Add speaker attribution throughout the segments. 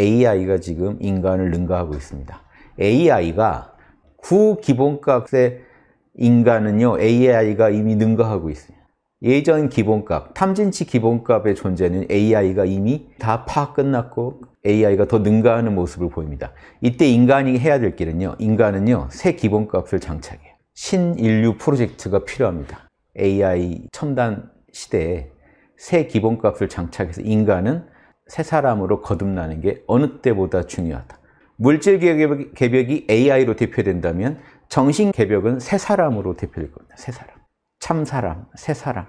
Speaker 1: AI가 지금 인간을 능가하고 있습니다. AI가 구기본값의 인간은요, AI가 이미 능가하고 있어요. 예전 기본값, 탐진치 기본값의 존재는 AI가 이미 다 파 끝났고 AI가 더 능가하는 모습을 보입니다. 이때 인간이 해야 될 길은요, 인간은요, 새 기본값을 장착해요. 신인류 프로젝트가 필요합니다. AI 첨단 시대에 새 기본값을 장착해서 인간은 새 사람으로 거듭나는 게 어느 때보다 중요하다. 물질 개벽이 AI로 대표된다면 정신 개벽은 새 사람으로 대표될 겁니다. 새 사람. 참 사람, 새 사람.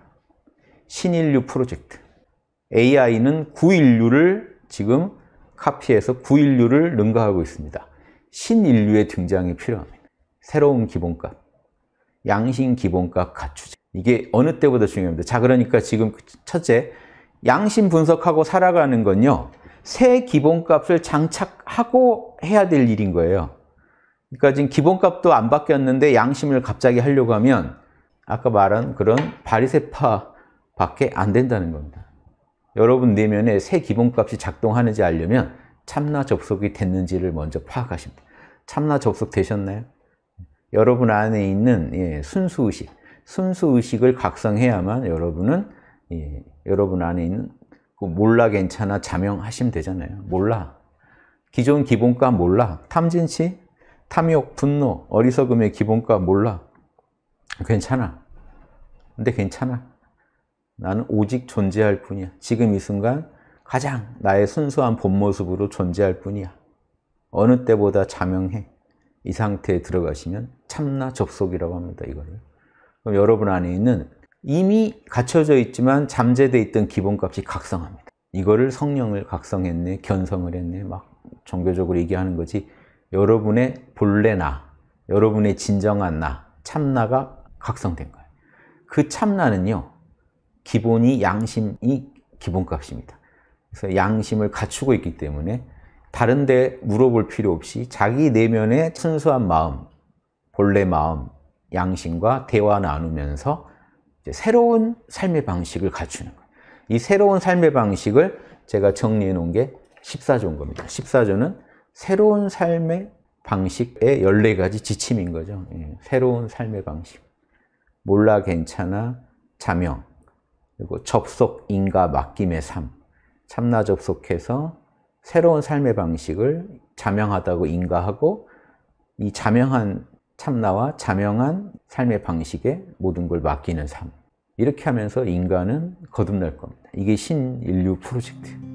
Speaker 1: 신인류 프로젝트. AI는 구인류를 지금 카피해서 구인류를 능가하고 있습니다. 신인류의 등장이 필요합니다. 새로운 기본값, 양심 기본값 갖추자. 이게 어느 때보다 중요합니다. 자, 그러니까 지금 그 첫째, 양심 분석하고 살아가는 건요. 새 기본값을 장착하고 해야 될 일인 거예요. 그러니까 지금 기본값도 안 바뀌었는데 양심을 갑자기 하려고 하면 아까 말한 그런 바리세파밖에 안 된다는 겁니다. 여러분 내면에 새 기본값이 작동하는지 알려면 참나 접속이 됐는지를 먼저 파악하십니다. 참나 접속되셨나요? 여러분 안에 있는 예, 순수의식, 순수의식을 각성해야만 여러분은 예, 여러분 안에 있는 그 몰라 괜찮아 자명하시면 되잖아요. 몰라. 기존 기본값 몰라. 탐진치, 탐욕, 분노, 어리석음의 기본값 몰라. 괜찮아. 근데 괜찮아. 나는 오직 존재할 뿐이야. 지금 이 순간 가장 나의 순수한 본 모습으로 존재할 뿐이야. 어느 때보다 자명해. 이 상태에 들어가시면 참나 접속이라고 합니다. 이거를. 그럼 여러분 안에 있는 이미 갖춰져 있지만 잠재되어 있던 기본값이 각성합니다. 이거를 성령을 각성했네, 견성을 했네, 막 종교적으로 얘기하는 거지. 여러분의 본래 나, 여러분의 진정한 나, 참나가 각성된 거예요. 그 참나는요, 기본이 양심이 기본값입니다. 그래서 양심을 갖추고 있기 때문에 다른 데 물어볼 필요 없이 자기 내면의 순수한 마음, 본래 마음, 양심과 대화 나누면서 새로운 삶의 방식을 갖추는 거예요. 이 새로운 삶의 방식을 제가 정리해 놓은 게 14조인 겁니다. 14조는 새로운 삶의 방식의 14가지 지침인 거죠. 예. 새로운 삶의 방식. 몰라 괜찮아 자명 그리고 접속 인과 맡김의 삶 참나 접속해서 새로운 삶의 방식을 자명하다고 인가하고 이 자명한 참나와 자명한 삶의 방식에 모든 걸 맡기는 삶. 이렇게 하면서 인간은 거듭날 겁니다. 이게 신인류 프로젝트